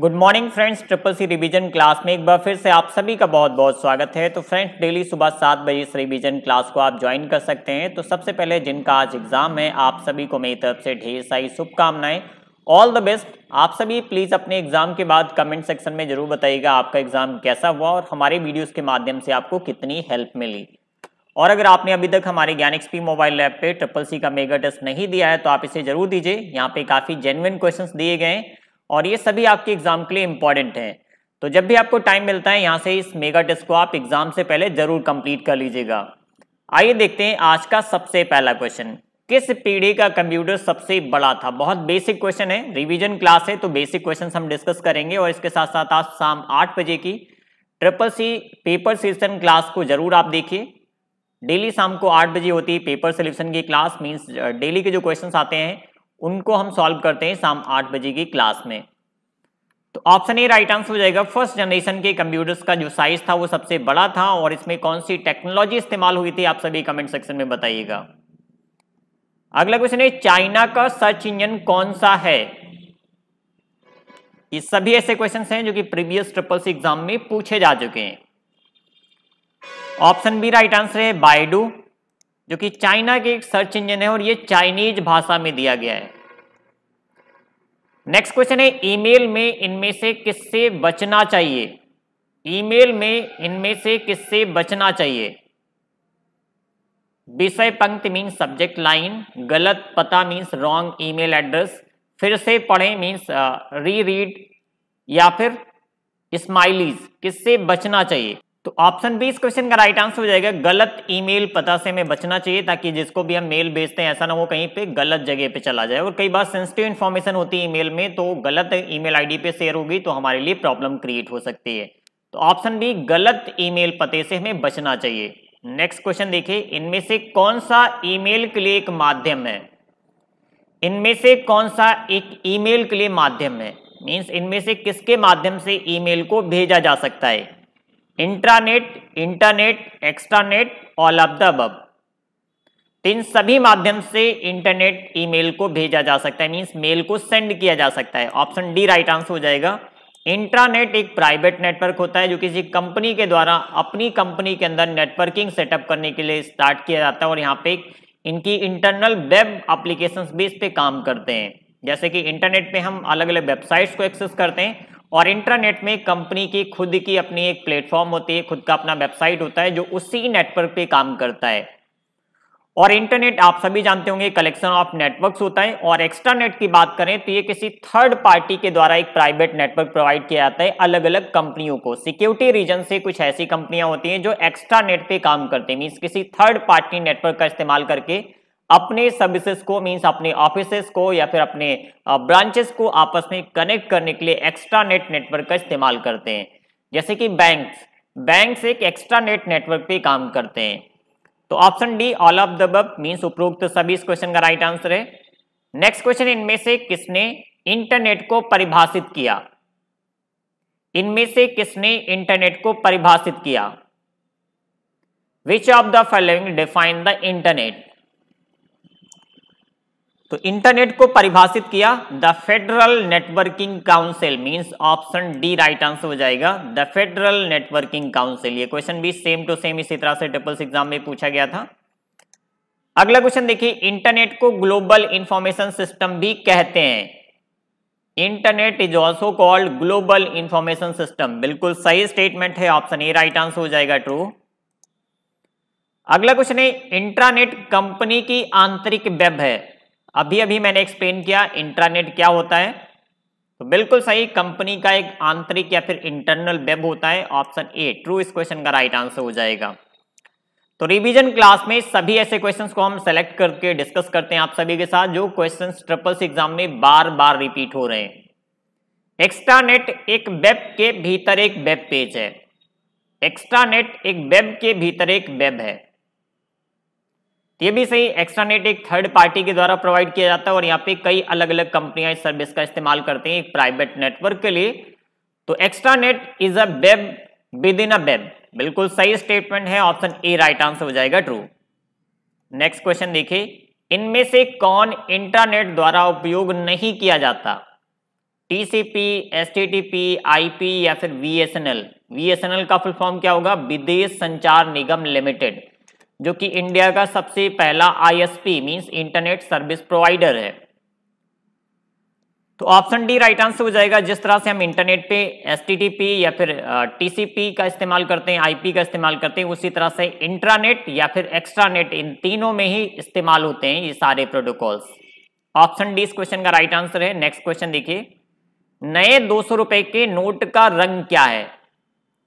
good morning friends triple C revision class में एक बार फिर से आप सभी का बहुत बहुत स्वागत है तो फ्रेंड्स डेली सुबह सात बजे इस रिवीजन क्लास को आप ज्वाइन कर सकते हैं तो सबसे पहले जिनका आज एग्जाम है आप सभी को मेरी तरफ से ढेर सारी शुभकामनाएं ऑल द बेस्ट आप सभी प्लीज़ अपने एग्जाम के बाद कमेंट सेक्शन में जरूर बताइएगा आपका एग्जाम कैसा हुआ और हमारे वीडियोज़ के माध्यम से आपको कितनी हेल्प मिली और अगर आपने अभी तक हमारे ज्ञान एक्सपी मोबाइल ऐप पे ट्रिपल सी का मेगा टेस्ट नहीं दिया है तो आप इसे जरूर दीजिए यहाँ पे काफ़ी जेन्युन क्वेश्चंस दिए गए हैं और ये सभी आपके एग्जाम के लिए इंपॉर्टेंट हैं तो जब भी आपको टाइम मिलता है यहाँ से इस मेगा टेस्ट को आप एग्जाम से पहले जरूर कंप्लीट कर लीजिएगा आइए देखते हैं आज का सबसे पहला क्वेश्चन किस पीढ़ी का कंप्यूटर सबसे बड़ा था बहुत बेसिक क्वेश्चन है रिवीजन क्लास है तो बेसिक क्वेश्चन हम डिस्कस करेंगे और इसके साथ साथ आज शाम आठ बजे की triple C paper selection class को जरूर आप देखिए डेली शाम को आठ बजे होती है पेपर सिलेक्शन की क्लास मीन्स डेली के जो क्वेश्चन आते हैं उनको हम सॉल्व करते हैं शाम आठ बजे की क्लास में तो ऑप्शन ए राइट आंसर हो जाएगा फर्स्ट जनरेशन के कंप्यूटर्स का जो साइज था वो सबसे बड़ा था और इसमें कौन सी टेक्नोलॉजी इस्तेमाल हुई थी आप सभी कमेंट सेक्शन में बताइएगा अगला क्वेश्चन है चाइना का सर्च इंजन कौन सा है ये सभी ऐसे क्वेश्चन हैं जो कि प्रीवियस ट्रिपल सी एग्जाम में पूछे जा चुके हैं ऑप्शन बी राइट आंसर है बायडू जो कि चाइना के एक सर्च इंजन है और ये चाइनीज भाषा में दिया गया है नेक्स्ट क्वेश्चन है ईमेल में इनमें से किससे बचना चाहिए ईमेल में इनमें से किससे बचना चाहिए विषय पंक्ति मीन्स सब्जेक्ट लाइन गलत पता मीन्स रॉन्ग ईमेल एड्रेस फिर से पढ़ें मीन्स री रीड या फिर स्माइलीज किससे बचना चाहिए तो ऑप्शन बी इस क्वेश्चन का राइट आंसर हो जाएगा गलत ईमेल पता से हमें बचना चाहिए ताकि जिसको भी हम मेल भेजते हैं ऐसा ना हो कहीं पे गलत जगह पे चला जाए और कई बार सेंसिटिव इन्फॉर्मेशन होती है ईमेल में तो गलत ईमेल आईडी पे शेयर होगी तो हमारे लिए प्रॉब्लम क्रिएट हो सकती है तो ऑप्शन बी गलत ईमेल पते से हमें बचना चाहिए नेक्स्ट क्वेश्चन देखिए इनमें से कौन सा ईमेल के लिए एक माध्यम है इनमें से कौन सा एक ईमेल के लिए माध्यम है मीन्स इनमें से किसके माध्यम से ईमेल को भेजा जा सकता है intranet internet extranet all of the above इन सभी माध्यम से इंटरनेट ईमेल को भेजा जा सकता है मींस मेल को सेंड किया जा सकता है ऑप्शन डी राइट आंसर हो जाएगा इंट्रानेट एक प्राइवेट नेटवर्क होता है जो किसी कंपनी के द्वारा अपनी कंपनी के अंदर नेटवर्किंग सेटअप करने के लिए स्टार्ट किया जाता है और यहाँ पे इनकी इंटरनल वेब एप्लीकेशंस भी इस पे काम करते हैं जैसे कि इंटरनेट पे हम अलग अलग वेबसाइट्स को एक्सेस करते हैं और इंटरनेट में कंपनी की खुद की अपनी एक प्लेटफॉर्म होती है खुद का अपना वेबसाइट होता है जो उसी नेटवर्क पे काम करता है और इंटरनेट आप सभी जानते होंगे कलेक्शन ऑफ नेटवर्क्स होता है और एक्स्ट्रानेट की बात करें तो ये किसी थर्ड पार्टी के द्वारा एक प्राइवेट नेटवर्क प्रोवाइड किया जाता है अलग अलग कंपनियों को सिक्योरिटी रीजन से कुछ ऐसी कंपनियां होती हैं जो एक्स्ट्रा नेट पे काम करते हैं मीन्स किसी थर्ड पार्टी नेटवर्क का इस्तेमाल करके अपने सर्विसेज को मींस अपने ऑफिस को या फिर अपने ब्रांचेस को आपस में कनेक्ट करने के लिए एक्स्ट्रा नेट नेटवर्क का इस्तेमाल करते हैं जैसे कि बैंक बैंक एक एक्स्ट्रा नेट नेटवर्क पे काम करते हैं तो option D all of the above means उपरोक्त सभी इस क्वेश्चन का राइट आंसर है नेक्स्ट क्वेश्चन इनमें से किसने इंटरनेट को परिभाषित किया इनमें से किसने इंटरनेट को परिभाषित किया which of the following define the internet तो इंटरनेट को परिभाषित किया the federal networking council means option D right answer हो जाएगा द फेडरल नेटवर्किंग काउंसिल ये क्वेश्चन भी सेम टू सेम इसी तरह से ट्रिपल्स एग्जाम में पूछा गया था अगला क्वेश्चन देखिए इंटरनेट को ग्लोबल इंफॉर्मेशन सिस्टम भी कहते हैं internet is also called global information system बिल्कुल सही स्टेटमेंट है ऑप्शन ए राइट आंसर हो जाएगा ट्रू अगला क्वेश्चन है इंट्रानेट कंपनी की आंतरिक वेब है अभी अभी मैंने एक्सप्लेन किया इंटरनेट क्या होता है तो बिल्कुल सही कंपनी का एक आंतरिक या फिर इंटरनल वेब होता है ऑप्शन ए ट्रू इस क्वेश्चन का राइट आंसर हो जाएगा तो रिवीजन क्लास में सभी ऐसे क्वेश्चंस को हम सेलेक्ट करके डिस्कस करते हैं आप सभी के साथ जो क्वेश्चंस ट्रिपल्स एग्जाम में बार बार रिपीट हो रहे हैं एक्स्ट्रा नेट एक वेब के भीतर एक वेब पेज है एक्स्ट्रा नेट एक वेब के भीतर एक वेब है तो ये भी सही एक्स्ट्रानेट एक थर्ड पार्टी के द्वारा प्रोवाइड किया जाता है और यहाँ पे कई अलग अलग कंपनियां इस सर्विस का इस्तेमाल करती हैं एक प्राइवेट नेटवर्क के लिए तो extranet is a web within a web बिल्कुल सही स्टेटमेंट है ऑप्शन ए राइट आंसर हो जाएगा ट्रू नेक्स्ट क्वेश्चन देखिए इनमें से कौन इंटरनेट द्वारा उपयोग नहीं किया जाता टीसीपी एसटीटीपी आईपी या फिर वीएसएनएल वीएसएनएल का फुल फॉर्म क्या होगा विदेश संचार निगम लिमिटेड जो कि इंडिया का सबसे पहला ISP means internet service provider है तो ऑप्शन डी राइट आंसर हो जाएगा जिस तरह से हम इंटरनेट पे एसटीटीपी या फिर टीसीपी का इस्तेमाल करते हैं आईपी का इस्तेमाल करते हैं उसी तरह से इंट्रानेट या फिर एक्स्ट्रानेट इन तीनों में ही इस्तेमाल होते हैं ये सारे प्रोटोकॉल्स ऑप्शन डी इस क्वेश्चन का राइट आंसर है नेक्स्ट क्वेश्चन देखिए नए दो सौ रुपए के नोट का रंग क्या है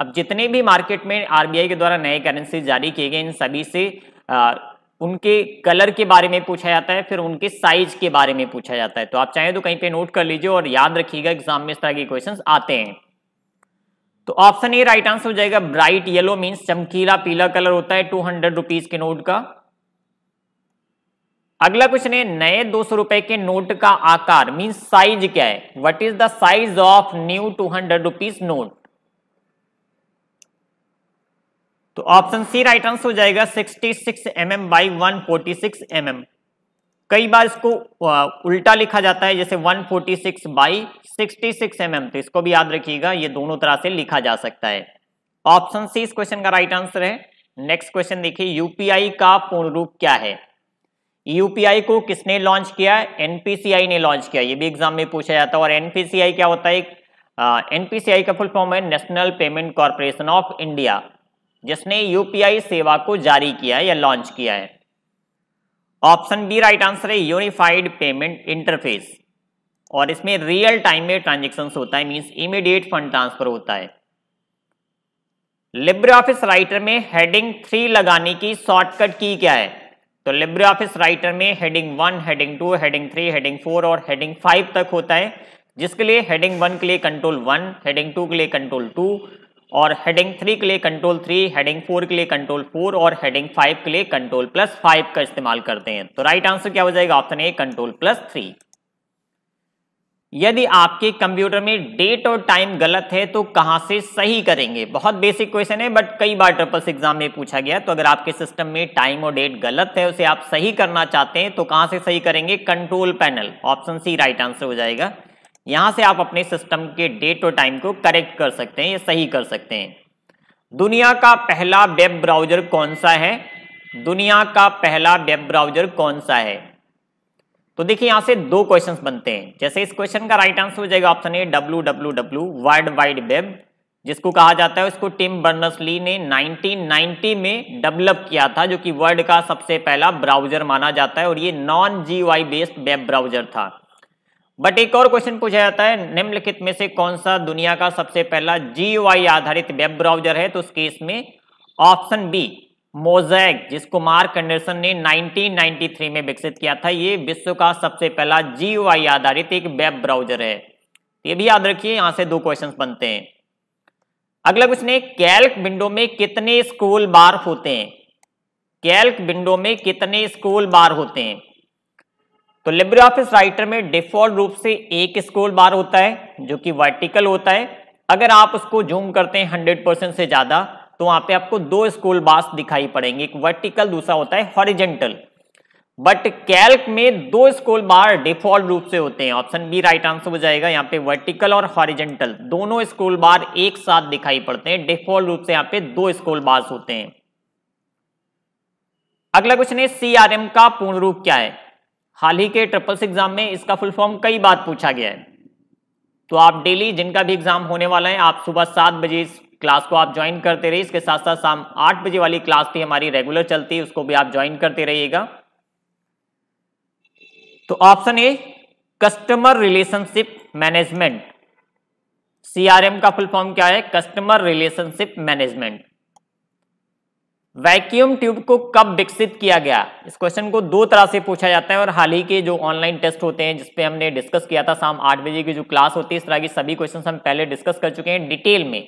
अब जितने भी मार्केट में आरबीआई के द्वारा नए करेंसी जारी किए गए इन सभी से आ, उनके कलर के बारे में पूछा जाता है फिर उनके साइज के बारे में पूछा जाता है तो आप चाहें तो कहीं पे नोट कर लीजिए और याद रखिएगा एग्जाम में इस तरह के क्वेश्चंस आते हैं तो ऑप्शन ए राइट आंसर हो जाएगा ब्राइट येलो मीन्स चमकीला पीला कलर होता है टू हंड्रेड रुपीज के नोट का अगला क्वेश्चन है नए दो सौ रुपए के नोट का आकार मीन्स साइज क्या है what is the size of new two hundred rupees note तो ऑप्शन सी राइट आंसर हो जाएगा 66 six M M by one forty six M M कई बार इसको उल्टा लिखा जाता है जैसे 146 फोर्टी सिक्स बाई सिक्सटी तो इसको भी याद रखिएगा ये दोनों तरह से लिखा जा सकता है ऑप्शन सी इस क्वेश्चन का राइट आंसर है नेक्स्ट क्वेश्चन देखिए यूपीआई का पूर्ण रूप क्या है यूपीआई को किसने लॉन्च किया एनपीसीआई ने लॉन्च किया ये भी एग्जाम में पूछा जाता है और एनपीसीआई क्या होता है एनपीसीआई का फुल फॉर्म है National Payment Corporation of India जिसने यूपीआई सेवा को जारी किया है या लॉन्च किया है ऑप्शन बी राइट आंसर है यूनिफाइड पेमेंट इंटरफेस और इसमें रियल टाइम में ट्रांजेक्शन होता है मीन्स इमीडिएट फंड ट्रांसफर होता है लिब्रे ऑफिस राइटर में हेडिंग थ्री लगाने की शॉर्टकट की क्या है तो लिब्रे ऑफिस राइटर में heading one heading two heading three heading four और हेडिंग फाइव तक होता है जिसके लिए हेडिंग वन के लिए कंट्रोल वन हेडिंग टू के लिए कंट्रोल टू और हेडिंग थ्री के लिए कंट्रोल थ्री हेडिंग फोर के लिए कंट्रोल फोर और हेडिंग फाइव के लिए कंट्रोल प्लस फाइव का इस्तेमाल करते हैं तो राइट आंसर क्या हो जाएगा option A control plus three यदि आपके कंप्यूटर में डेट और टाइम गलत है तो कहां से सही करेंगे बहुत बेसिक क्वेश्चन है बट कई बार ट्रिपल्स एग्जाम में पूछा गया तो अगर आपके सिस्टम में टाइम और डेट गलत है उसे आप सही करना चाहते हैं तो कहां से सही करेंगे control panel option C right answer हो जाएगा यहां से आप अपने सिस्टम के डेट और टाइम को करेक्ट कर सकते हैं या सही कर सकते हैं दुनिया का पहला वेब ब्राउजर कौन सा है दुनिया का पहला वेब ब्राउजर कौन सा है तो देखिए यहां से दो क्वेश्चंस बनते हैं जैसे इस क्वेश्चन का राइट आंसर हो जाएगा option A W W W world wide web जिसको कहा जाता है उसको टिम बर्नर्स ली ने 1990 में डेवलप किया था जो कि वर्ल्ड का सबसे पहला ब्राउजर माना जाता है और ये non G based web browser था बट एक और क्वेश्चन पूछा जाता है निम्नलिखित में से कौन सा दुनिया का सबसे पहला जीयूआई आधारित वेब ब्राउजर है तो उस केस में ऑप्शन बी मोजैक जिसको मार्क एंडरसन ने 1993 में विकसित किया था ये विश्व का सबसे पहला जीयूआई आधारित एक वेब ब्राउजर है तो ये भी याद रखिए यहां से दो क्वेश्चन बनते हैं अगला क्वेश्चन है कैल्क विंडो में कितने स्कूल बार होते हैं कैल्क विंडो में कितने स्कूल बार होते हैं तो लिब्रे ऑफिस राइटर में डिफॉल्ट रूप से एक स्क्रोल बार होता है जो कि वर्टिकल होता है अगर आप उसको जूम करते हैं हंड्रेड परसेंट से ज्यादा तो वहां पे आपको दो स्क्रोल बार्स दिखाई पड़ेंगे एक वर्टिकल दूसरा होता है हॉरिजेंटल बट कैल्क में दो स्कोल बार डिफॉल्ट रूप से होते हैं ऑप्शन बी राइट आंसर हो जाएगा यहाँ पे वर्टिकल और हॉरिजेंटल दोनों स्कोल बार एक साथ दिखाई पड़ते हैं डिफॉल्ट रूप से यहाँ पे दो स्कोल बार्स होते हैं अगला क्वेश्चन है सीआरएम का पूर्ण रूप क्या है हाल ही के ट्रिपल्स एग्जाम में इसका फुल फॉर्म कई बार पूछा गया है तो आप डेली जिनका भी एग्जाम होने वाला है आप सुबह सात बजे इस क्लास को आप ज्वाइन करते रहिए इसके साथ साथ शाम आठ बजे वाली क्लास भी हमारी रेगुलर चलती है उसको भी आप ज्वाइन करते रहिएगा तो option A customer relationship management CRM का फुल फॉर्म क्या है customer relationship management vacuum tube को कब विकसित किया गया इस क्वेश्चन को दो तरह से पूछा जाता है और हाल ही के जो ऑनलाइन टेस्ट होते हैं जिसपे हमने डिस्कस किया था शाम आठ बजे की जो क्लास होती है इस तरह की सभी क्वेश्चन हम पहले डिस्कस कर चुके हैं डिटेल में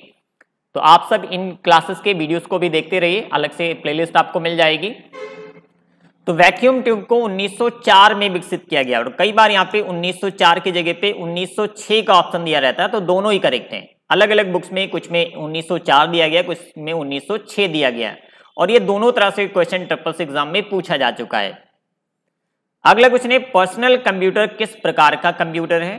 तो आप सब इन क्लासेस के वीडियोस को भी देखते रहिए अलग से प्लेलिस्ट आपको मिल जाएगी तो वैक्यूम ट्यूब को 1904 में विकसित किया गया और कई बार यहाँ पे 1904 की जगह पे 1906 का ऑप्शन दिया रहता है तो दोनों ही करेक्ट हैं अलग अलग बुक्स में कुछ में 1904 दिया गया कुछ में 1906 दिया गया है और ये दोनों तरह से क्वेश्चन ट्रिपल्स एग्जाम में पूछा जा चुका है अगला क्वेश्चन है पर्सनल कंप्यूटर किस प्रकार का कंप्यूटर है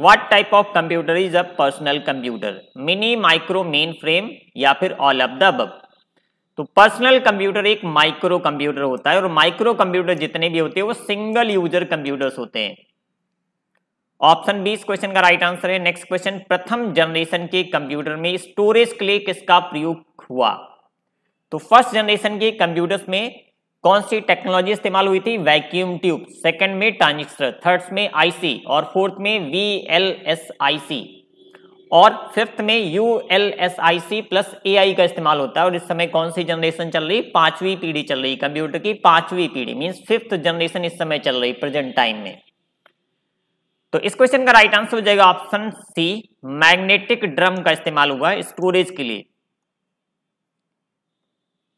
what type of computer is a personal computer mini micro mainframe या फिर ऑल ऑफ द अब तो पर्सनल कंप्यूटर एक माइक्रो कंप्यूटर होता है और माइक्रो कंप्यूटर जितने भी होते हैं वो सिंगल यूजर कंप्यूटर्स होते हैं ऑप्शन बी इस क्वेश्चन का राइट आंसर है नेक्स्ट क्वेश्चन प्रथम जनरेशन के कंप्यूटर में स्टोरेज के लिए किसका प्रयोग हुआ तो फर्स्ट जनरेशन के कंप्यूटर्स में कौन सी टेक्नोलॉजी इस्तेमाल हुई थी वैक्यूम ट्यूब सेकंड में ट्रांजिस्टर थर्ड में आईसी और फोर्थ में V L S I C और फिफ्थ में U L S I C plus A I का इस्तेमाल होता है और इस समय कौन सी जनरेशन चल रही पांचवी पीढ़ी चल रही कंप्यूटर की पांचवी पीढ़ी मीन फिफ्थ जनरेशन इस समय चल रही प्रेजेंट टाइम में तो इस क्वेश्चन का राइट आंसर हो जाएगा ऑप्शन सी मैग्नेटिक ड्रम का इस्तेमाल हुआ स्टोरेज के लिए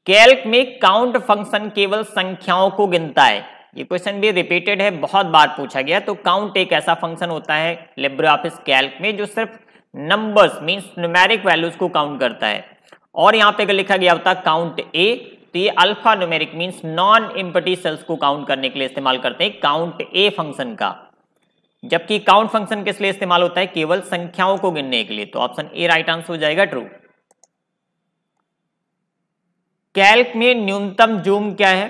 कैल्क में काउंट फंक्शन केवल संख्याओं को गिनता है ये क्वेश्चन भी रिपीटेड है बहुत बार पूछा गया तो काउंट एक ऐसा फंक्शन होता है लिब्रे ऑफिस कैल्क में जो सिर्फ नंबर्स मींस न्यूमेरिक वैल्यूज को काउंट करता है और यहाँ पे लिखा गया होता है काउंट ए तो ये alpha numeric means non empty cells को काउंट करने के लिए इस्तेमाल करते हैं काउंट ए फंक्शन का जबकि काउंट फंक्शन किस लिए इस्तेमाल होता है केवल संख्याओं को गिनने के लिए तो ऑप्शन ए राइट आंसर हो जाएगा ट्रू कैल्क में न्यूनतम जूम क्या है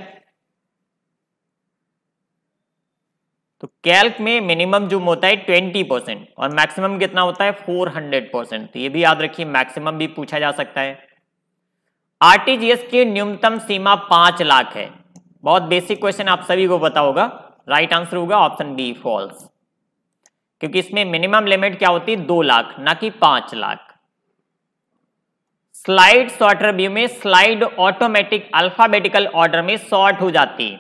तो कैल्क में मिनिमम जूम होता है 20 परसेंट और मैक्सिमम कितना होता है 400 परसेंट तो ये भी याद रखिए मैक्सिमम भी पूछा जा सकता है आरटीजीएस की न्यूनतम सीमा पांच लाख है बहुत बेसिक क्वेश्चन आप सभी को पता होगा राइट आंसर होगा ऑप्शन बी फॉल्स क्योंकि इसमें मिनिमम लिमिट क्या होती है दो लाख ना कि पांच लाख स्लाइड सॉर्टर व्यू में स्लाइड ऑटोमेटिक अल्फाबेटिकल ऑर्डर में सॉर्ट हो जाती है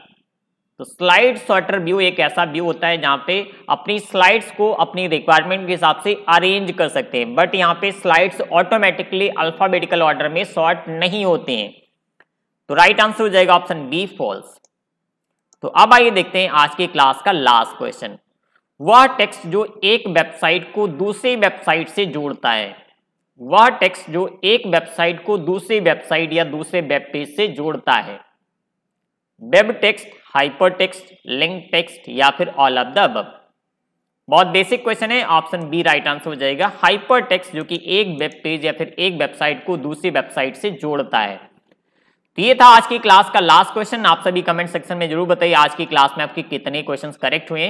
तो स्लाइड सॉर्टर व्यू एक ऐसा व्यू होता है जहां पे अपनी स्लाइड्स को अपनी रिक्वायरमेंट के हिसाब से अरेंज कर सकते हैं बट यहाँ पे स्लाइड्स ऑटोमेटिकली अल्फाबेटिकल ऑर्डर में सॉर्ट नहीं होते हैं तो राइट आंसर हो जाएगा ऑप्शन बी फॉल्स तो अब आइए देखते हैं आज की क्लास का लास्ट क्वेश्चन वह टेक्स्ट जो एक वेबसाइट को दूसरी वेबसाइट से जोड़ता है वह टेक्स्ट जो एक वेबसाइट को दूसरी वेबसाइट या दूसरे वेब पेज से जोड़ता है web text hypertext link text या फिर ऑल ऑफ द अब बहुत बेसिक क्वेश्चन है ऑप्शन बी राइट आंसर हो जाएगा हाइपर टेक्स्ट जो कि एक वेब पेज या फिर एक वेबसाइट को दूसरी वेबसाइट से जोड़ता है तो ये था आज की क्लास का लास्ट क्वेश्चन आप सभी कमेंट सेक्शन में जरूर बताइए आज की क्लास में आपके कितने क्वेश्चंस करेक्ट हुए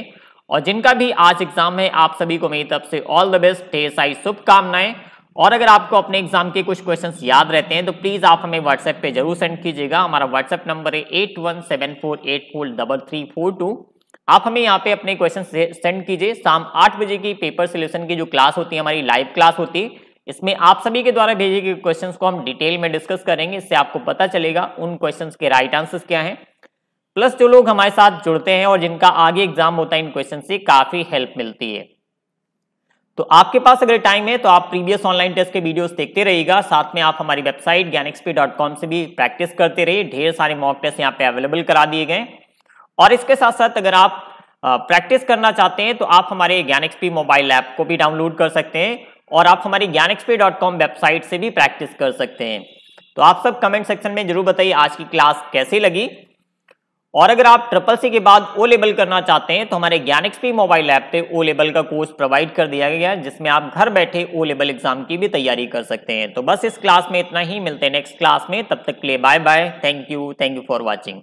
और जिनका भी आज एग्जाम है आप सभी को मेरी तरफ से ऑल द बेस्ट ढेर सारी शुभकामनाएं और अगर आपको अपने एग्जाम के कुछ क्वेश्चंस याद रहते हैं तो प्लीज़ आप हमें व्हाट्सएप पे जरूर सेंड कीजिएगा हमारा व्हाट्सएप नंबर है eight one seven four eight four double three four two आप हमें यहाँ पे अपने क्वेश्चन सेंड कीजिए शाम आठ बजे की पेपर सोल्यूशन की जो क्लास होती है हमारी लाइव क्लास होती है इसमें आप सभी के द्वारा भेजे गए क्वेश्चन को हम डिटेल में डिस्कस करेंगे इससे आपको पता चलेगा उन क्वेश्चन के राइट आंसर क्या है प्लस जो लोग हमारे साथ जुड़ते हैं और जिनका आगे एग्जाम होता है इन क्वेश्चन से काफ़ी हेल्प मिलती है तो आपके पास अगर टाइम है तो आप प्रीवियस ऑनलाइन टेस्ट के वीडियोस देखते रहिएगा साथ में आप हमारी वेबसाइट ज्ञानएक्सपी से भी प्रैक्टिस करते रहिए ढेर सारे मॉक टेस्ट यहाँ पे अवेलेबल करा दिए गए और इसके साथ साथ अगर आप प्रैक्टिस करना चाहते हैं तो आप हमारे ज्ञान एक्सपी मोबाइल ऐप को भी डाउनलोड कर सकते हैं और आप हमारी ज्ञान वेबसाइट से भी प्रैक्टिस कर सकते हैं तो आप सब कमेंट सेक्शन में जरूर बताइए आज की क्लास कैसी लगी और अगर आप ट्रिपल सी के बाद ओ लेबल करना चाहते हैं तो हमारे ज्ञान एक्सपी मोबाइल ऐप पे ओ लेबल का कोर्स प्रोवाइड कर दिया गया है जिसमें आप घर बैठे ओ लेबल एग्जाम की भी तैयारी कर सकते हैं तो बस इस क्लास में इतना ही मिलते हैं नेक्स्ट क्लास में तब तक के लिए bye bye thank you thank you for watching